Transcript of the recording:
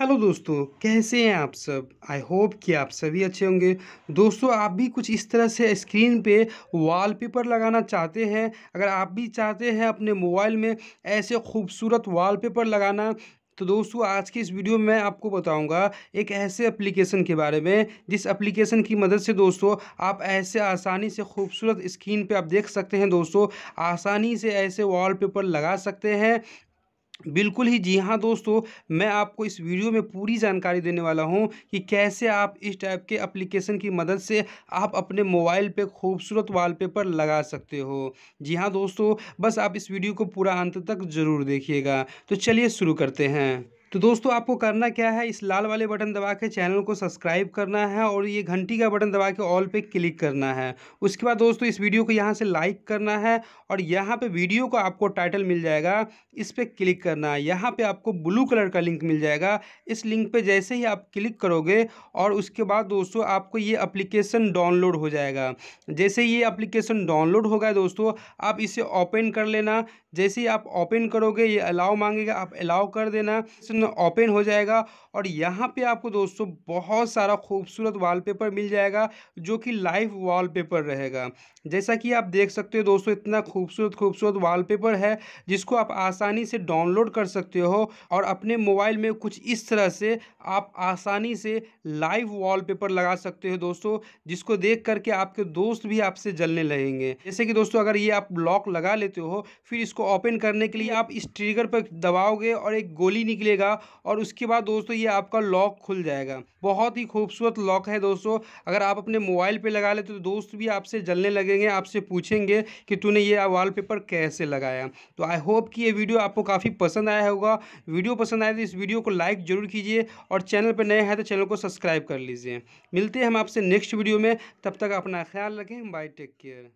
hello दोस्तों कैसे हैं आप सब आई होप कि आप सभी अच्छे होंगे दोस्तों आप भी कुछ इस तरह से स्क्रीन पे वॉलपेपर लगाना चाहते हैं अगर आप भी चाहते हैं अपने मोबाइल में ऐसे खूबसूरत वॉलपेपर लगाना तो दोस्तों आज की इस वीडियो में मैं आपको बताऊंगा एक ऐसे एप्लीकेशन के बारे में जिस एप्लीकेशन की मदद से दोस्तों आप ऐसे आसानी से खूबसूरत स्क्रीन पे आप देख सकते हैं दोस्तों आसानी से ऐसे वॉलपेपर लगा सकते हैं बिल्कुल ही जी हाँ दोस्तों मैं आपको इस वीडियो में पूरी जानकारी देने वाला हूँ कि कैसे आप इस टाइप के एप्लीकेशन की मदद से आप अपने मोबाइल पे खूबसूरत वॉलपेपर लगा सकते हो जी हाँ दोस्तों बस आप इस वीडियो को पूरा अंत तक ज़रूर देखिएगा तो चलिए शुरू करते हैं तो दोस्तों आपको करना क्या है इस लाल वाले बटन दबा के चैनल को सब्सक्राइब करना है और ये घंटी का बटन दबा के ऑल पे क्लिक करना है उसके बाद दोस्तों इस वीडियो को यहाँ से लाइक करना है और यहाँ पे वीडियो को आपको टाइटल मिल जाएगा इस पर क्लिक करना है यहाँ पे आपको ब्लू कलर का लिंक मिल जाएगा इस लिंक पर जैसे ही आप क्लिक करोगे और उसके बाद दोस्तों आपको ये अप्लीकेशन डाउनलोड हो जाएगा जैसे ये अप्लीकेशन डाउनलोड होगा दोस्तों आप इसे ओपन कर लेना जैसे ही आप ओपन करोगे ये अलाउ मांगेगा आप अलाउ कर देना ओपन हो जाएगा और यहाँ पे आपको दोस्तों बहुत सारा खूबसूरत वॉलपेपर मिल जाएगा जो कि लाइव वॉलपेपर रहेगा जैसा कि आप देख सकते हो दोस्तों इतना खूबसूरत खूबसूरत वॉलपेपर है जिसको आप आसानी से डाउनलोड कर सकते हो और अपने मोबाइल में कुछ इस तरह से आप आसानी से लाइव वॉल लगा सकते हो दोस्तों जिसको देख करके आपके दोस्त भी आपसे जलने लगेंगे जैसे कि दोस्तों अगर ये आप लॉक लगा लेते हो फिर इसको ओपन करने के लिए आप इस ट्रिगर पर दबाओगे और एक गोली निकलेगा जाएगा और उसके बाद दोस्तों ये आपका लॉक खुल जाएगा बहुत ही खूबसूरत लॉक है दोस्तों अगर आप अपने मोबाइल पे लगा लेते तो दोस्त भी आपसे जलने लगेंगे आपसे पूछेंगे कि तूने ये वॉलपेपर कैसे लगाया तो आई होप कि ये वीडियो आपको काफ़ी पसंद आया होगा वीडियो पसंद आए तो इस वीडियो को लाइक ज़रूर कीजिए और चैनल पर नए हैं तो चैनल को सब्सक्राइब कर लीजिए मिलते हैं हम आपसे नेक्स्ट वीडियो में तब तक अपना ख्याल रखें बाय टेक केयर